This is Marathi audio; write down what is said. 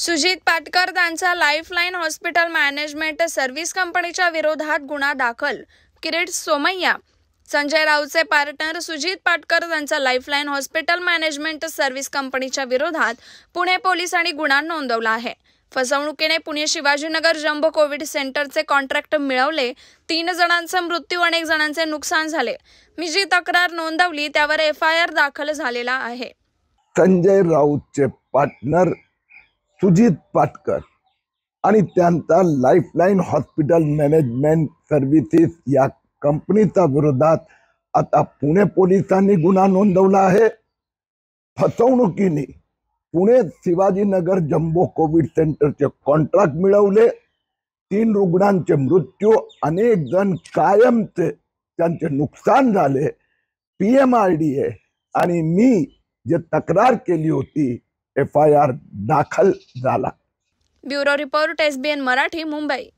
सुजित यांचा लाईफलाईन हॉस्पिटल मॅनेजमेंट सर्व्हिस कंपनीच्या विरोधात गुन्हा दाखल किरीट सोमय्या संजय राऊतचे पार्टनर सुजित पाटकर यांचा लाईफलाईन हॉस्पिटल मॅनेजमेंट सर्व्हिस कंपनीच्या विरोधात पुणे पोलिसांनी गुन्हा नोंदवला आहे फसवणुकीने पुणे शिवाजीनगर जम्बो कोविड सेंटरचे कॉन्ट्रॅक्ट मिळवले तीन जणांचा मृत्यू अनेक जणांचे नुकसान झाले मी जी तक्रार नोंदवली त्यावर एफ आय आर दाखल झालेला आहे संजय राऊतचे पार्टनर सुजित पाटकर आणि त्यांचा लाईफलाईन हॉस्पिटल मॅनेजमेंट सर्व्हिसेस या कंपनीच्या विरोधात आता पुणे पोलिसांनी गुन्हा नोंदवला आहे फसवणुकीने पुणे शिवाजीनगर जम्बो कोविड सेंटरचे कॉन्ट्रॅक्ट मिळवले तीन रुग्णांचे मृत्यू अनेक जण कायमचे त्यांचे नुकसान झाले पी एम आर डी आहे आणि मी जे तक्रार केली होती एफ आय आर दाखल झाला bureau report S B N Marathi Mumbai